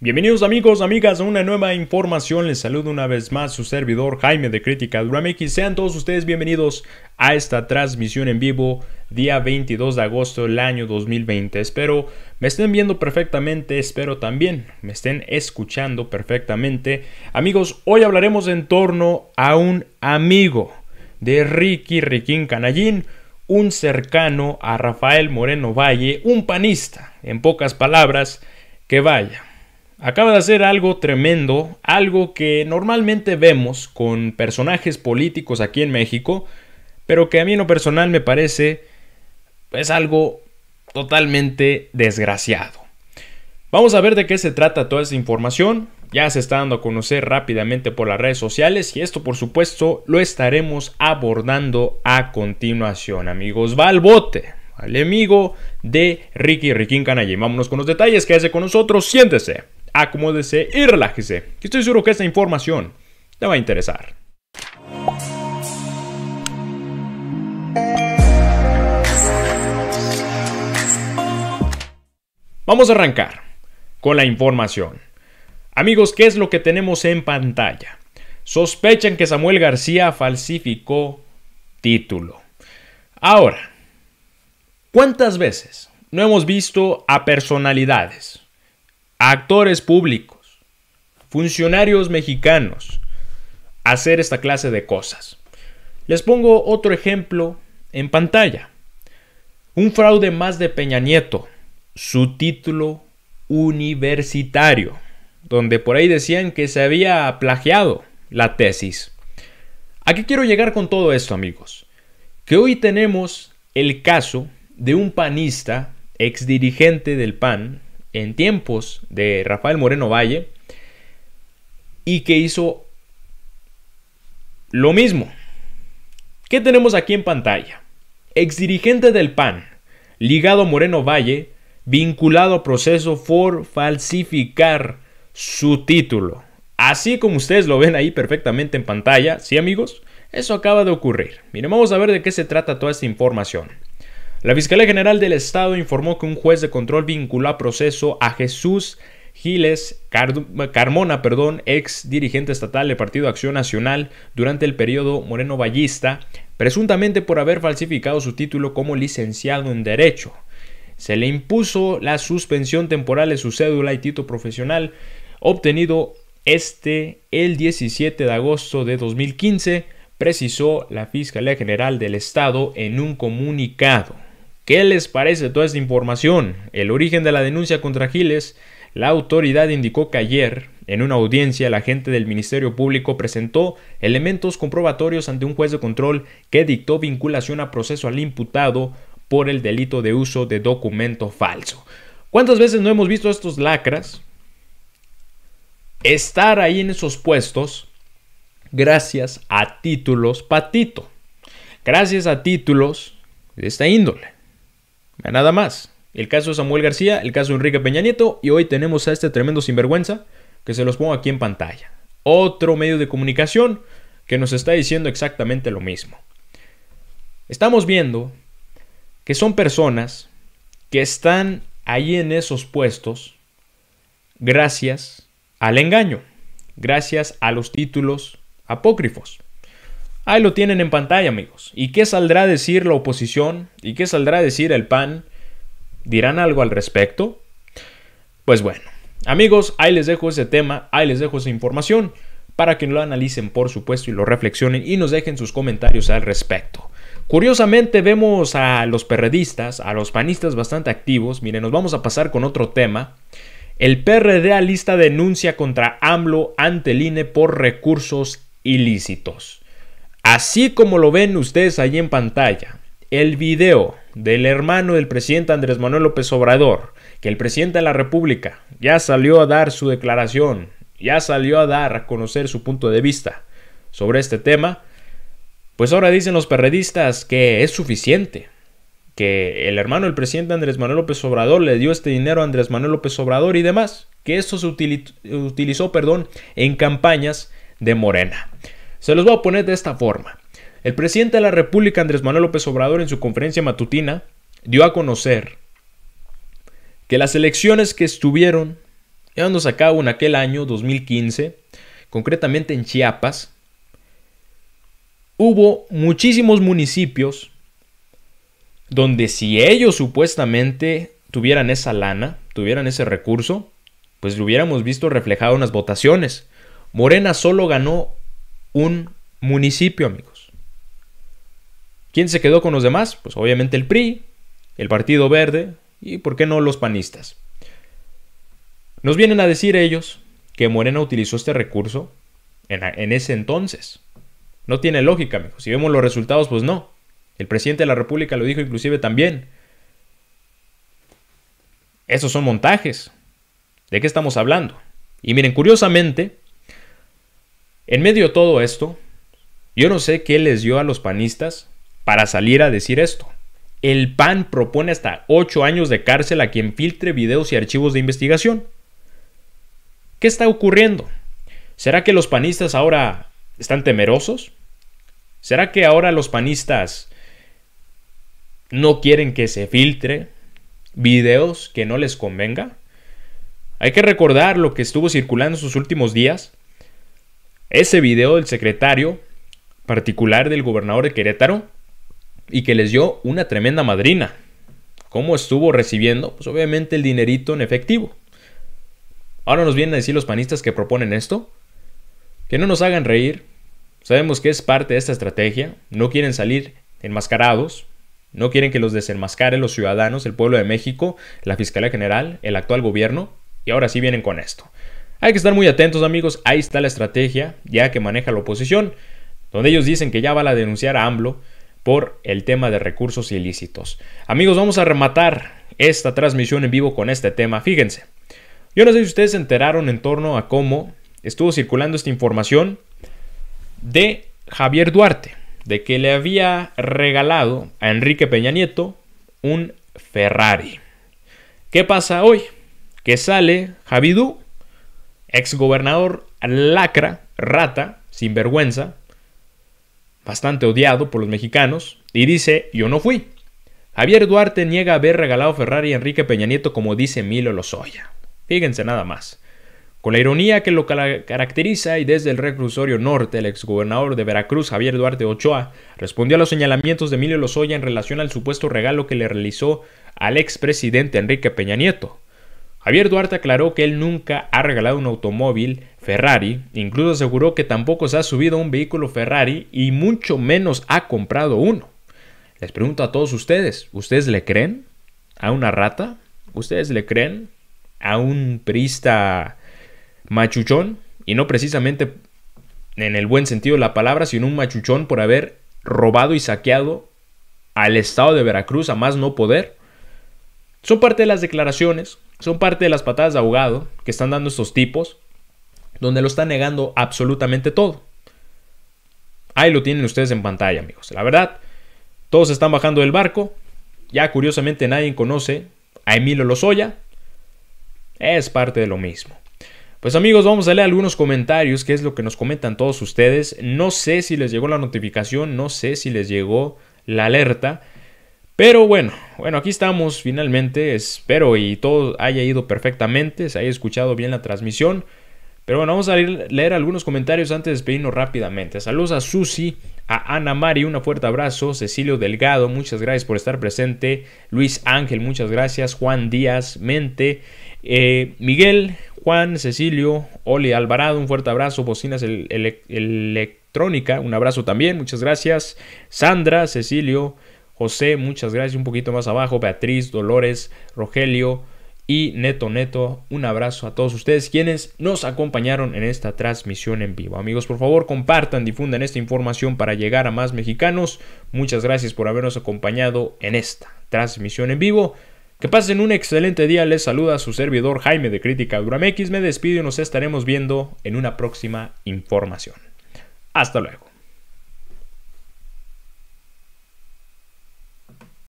Bienvenidos amigos, amigas a una nueva información. Les saludo una vez más su servidor Jaime de Crítica Duramex. Sean todos ustedes bienvenidos a esta transmisión en vivo día 22 de agosto del año 2020. Espero me estén viendo perfectamente, espero también me estén escuchando perfectamente. Amigos, hoy hablaremos en torno a un amigo de Ricky Riquín Canallín, un cercano a Rafael Moreno Valle, un panista, en pocas palabras, que vaya acaba de hacer algo tremendo, algo que normalmente vemos con personajes políticos aquí en México, pero que a mí en lo personal me parece es pues, algo totalmente desgraciado. Vamos a ver de qué se trata toda esta información. Ya se está dando a conocer rápidamente por las redes sociales y esto por supuesto lo estaremos abordando a continuación, amigos. Va al bote, al enemigo de Ricky Riquín Canallín. Vámonos con los detalles, hace con nosotros, siéntese acomódese y relájese, que estoy seguro que esta información te va a interesar. Vamos a arrancar con la información. Amigos, ¿qué es lo que tenemos en pantalla? Sospechan que Samuel García falsificó título. Ahora, ¿cuántas veces no hemos visto a personalidades actores públicos, funcionarios mexicanos, hacer esta clase de cosas. Les pongo otro ejemplo en pantalla. Un fraude más de Peña Nieto, su título universitario, donde por ahí decían que se había plagiado la tesis. ¿A qué quiero llegar con todo esto, amigos? Que hoy tenemos el caso de un panista, ex dirigente del PAN, en tiempos de Rafael Moreno Valle y que hizo lo mismo. ¿Qué tenemos aquí en pantalla? Exdirigente del PAN, ligado Moreno Valle, vinculado a proceso por falsificar su título. Así como ustedes lo ven ahí perfectamente en pantalla, ¿sí amigos? Eso acaba de ocurrir. Miren, vamos a ver de qué se trata toda esta información. La Fiscalía General del Estado informó que un juez de control vinculó a proceso a Jesús Giles Carmona, perdón, ex dirigente estatal del Partido Acción Nacional durante el periodo Moreno Ballista, presuntamente por haber falsificado su título como licenciado en Derecho. Se le impuso la suspensión temporal de su cédula y título profesional obtenido este el 17 de agosto de 2015, precisó la Fiscalía General del Estado en un comunicado. ¿Qué les parece toda esta información? El origen de la denuncia contra Giles. La autoridad indicó que ayer, en una audiencia, la agente del Ministerio Público presentó elementos comprobatorios ante un juez de control que dictó vinculación a proceso al imputado por el delito de uso de documento falso. ¿Cuántas veces no hemos visto estos lacras estar ahí en esos puestos gracias a títulos patito? Gracias a títulos de esta índole. Nada más. El caso de Samuel García, el caso de Enrique Peña Nieto y hoy tenemos a este tremendo sinvergüenza que se los pongo aquí en pantalla. Otro medio de comunicación que nos está diciendo exactamente lo mismo. Estamos viendo que son personas que están ahí en esos puestos gracias al engaño, gracias a los títulos apócrifos. Ahí lo tienen en pantalla, amigos. ¿Y qué saldrá a decir la oposición? ¿Y qué saldrá a decir el PAN? ¿Dirán algo al respecto? Pues bueno, amigos, ahí les dejo ese tema, ahí les dejo esa información para que lo analicen, por supuesto, y lo reflexionen y nos dejen sus comentarios al respecto. Curiosamente vemos a los perredistas, a los panistas bastante activos. Miren, nos vamos a pasar con otro tema. El PRD alista denuncia contra AMLO ante el INE por recursos ilícitos. Así como lo ven ustedes ahí en pantalla, el video del hermano del presidente Andrés Manuel López Obrador, que el presidente de la República ya salió a dar su declaración, ya salió a dar a conocer su punto de vista sobre este tema, pues ahora dicen los perredistas que es suficiente, que el hermano del presidente Andrés Manuel López Obrador le dio este dinero a Andrés Manuel López Obrador y demás, que esto se utilizó, perdón, en campañas de Morena. Se los voy a poner de esta forma. El presidente de la República, Andrés Manuel López Obrador, en su conferencia matutina, dio a conocer que las elecciones que estuvieron llevándose a cabo en aquel año 2015, concretamente en Chiapas, hubo muchísimos municipios donde si ellos supuestamente tuvieran esa lana, tuvieran ese recurso, pues lo hubiéramos visto reflejado en las votaciones. Morena solo ganó un municipio, amigos. ¿Quién se quedó con los demás? Pues obviamente el PRI, el Partido Verde y, ¿por qué no, los panistas? Nos vienen a decir ellos que Morena utilizó este recurso en, en ese entonces. No tiene lógica, amigos. Si vemos los resultados, pues no. El presidente de la República lo dijo inclusive también. Esos son montajes. ¿De qué estamos hablando? Y miren, curiosamente, en medio de todo esto, yo no sé qué les dio a los panistas para salir a decir esto. El PAN propone hasta 8 años de cárcel a quien filtre videos y archivos de investigación. ¿Qué está ocurriendo? ¿Será que los panistas ahora están temerosos? ¿Será que ahora los panistas no quieren que se filtre videos que no les convenga? Hay que recordar lo que estuvo circulando en sus últimos días ese video del secretario particular del gobernador de Querétaro y que les dio una tremenda madrina. ¿Cómo estuvo recibiendo? Pues obviamente el dinerito en efectivo. Ahora nos vienen a decir los panistas que proponen esto. Que no nos hagan reír. Sabemos que es parte de esta estrategia. No quieren salir enmascarados. No quieren que los desenmascaren los ciudadanos, el pueblo de México, la Fiscalía General, el actual gobierno. Y ahora sí vienen con esto. Hay que estar muy atentos amigos, ahí está la estrategia ya que maneja la oposición, donde ellos dicen que ya van a denunciar a AMLO por el tema de recursos ilícitos. Amigos, vamos a rematar esta transmisión en vivo con este tema, fíjense. Yo no sé si ustedes se enteraron en torno a cómo estuvo circulando esta información de Javier Duarte, de que le había regalado a Enrique Peña Nieto un Ferrari. ¿Qué pasa hoy? Que sale Javidú Exgobernador lacra, rata, sinvergüenza, bastante odiado por los mexicanos, y dice, yo no fui. Javier Duarte niega haber regalado Ferrari a Enrique Peña Nieto como dice Milo Lozoya. Fíjense nada más. Con la ironía que lo caracteriza y desde el reclusorio norte, el exgobernador de Veracruz, Javier Duarte Ochoa, respondió a los señalamientos de Emilio Lozoya en relación al supuesto regalo que le realizó al expresidente Enrique Peña Nieto. Javier Duarte aclaró que él nunca ha regalado un automóvil Ferrari, incluso aseguró que tampoco se ha subido a un vehículo Ferrari y mucho menos ha comprado uno. Les pregunto a todos ustedes, ¿ustedes le creen a una rata? ¿Ustedes le creen a un perista machuchón? Y no precisamente en el buen sentido de la palabra, sino un machuchón por haber robado y saqueado al estado de Veracruz a más no poder. Son parte de las declaraciones, son parte de las patadas de ahogado que están dando estos tipos, donde lo están negando absolutamente todo. Ahí lo tienen ustedes en pantalla, amigos. La verdad, todos están bajando del barco. Ya curiosamente nadie conoce a Emilio Lozoya. Es parte de lo mismo. Pues amigos, vamos a leer algunos comentarios, que es lo que nos comentan todos ustedes. No sé si les llegó la notificación, no sé si les llegó la alerta. Pero bueno, bueno, aquí estamos finalmente. Espero y todo haya ido perfectamente, se haya escuchado bien la transmisión. Pero bueno, vamos a leer algunos comentarios antes de despedirnos rápidamente. Saludos a Susi, a Ana Mari, un fuerte abrazo. Cecilio Delgado, muchas gracias por estar presente. Luis Ángel, muchas gracias. Juan Díaz, Mente. Eh, Miguel, Juan, Cecilio, Oli Alvarado, un fuerte abrazo. Bocinas Electrónica, un abrazo también, muchas gracias. Sandra, Cecilio, José, muchas gracias. Un poquito más abajo, Beatriz, Dolores, Rogelio y Neto Neto. Un abrazo a todos ustedes quienes nos acompañaron en esta transmisión en vivo. Amigos, por favor, compartan, difundan esta información para llegar a más mexicanos. Muchas gracias por habernos acompañado en esta transmisión en vivo. Que pasen un excelente día. Les saluda a su servidor Jaime de Crítica Duramex. Me despido y nos estaremos viendo en una próxima información. Hasta luego.